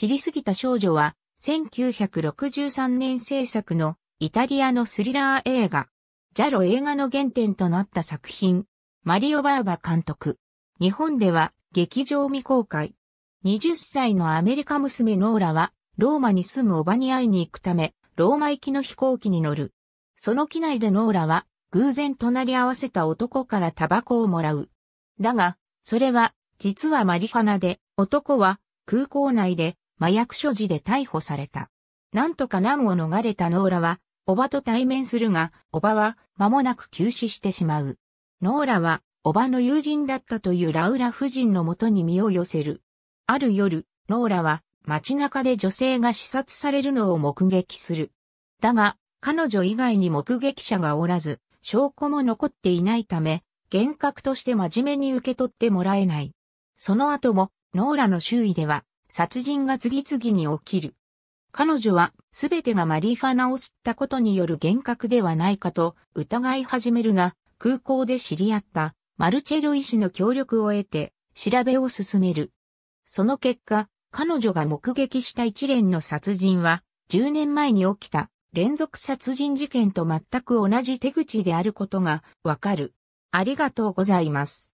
知りすぎた少女は、1963年制作のイタリアのスリラー映画、ジャロ映画の原点となった作品、マリオ・バーバ監督。日本では劇場未公開。20歳のアメリカ娘ノーラは、ローマに住むおばに会いに行くため、ローマ行きの飛行機に乗る。その機内でノーラは、偶然隣り合わせた男からタバコをもらう。だが、それは、実はマリファナで、男は、空港内で、麻薬所持で逮捕された。なんとか難を逃れたノーラは、おばと対面するが、おばは間もなく急死してしまう。ノーラは、おばの友人だったというラウラ夫人のもとに身を寄せる。ある夜、ノーラは街中で女性が刺殺されるのを目撃する。だが、彼女以外に目撃者がおらず、証拠も残っていないため、幻覚として真面目に受け取ってもらえない。その後も、ノーラの周囲では、殺人が次々に起きる。彼女は、すべてがマリファナを吸ったことによる幻覚ではないかと疑い始めるが、空港で知り合ったマルチェロ医師の協力を得て、調べを進める。その結果、彼女が目撃した一連の殺人は、10年前に起きた連続殺人事件と全く同じ手口であることがわかる。ありがとうございます。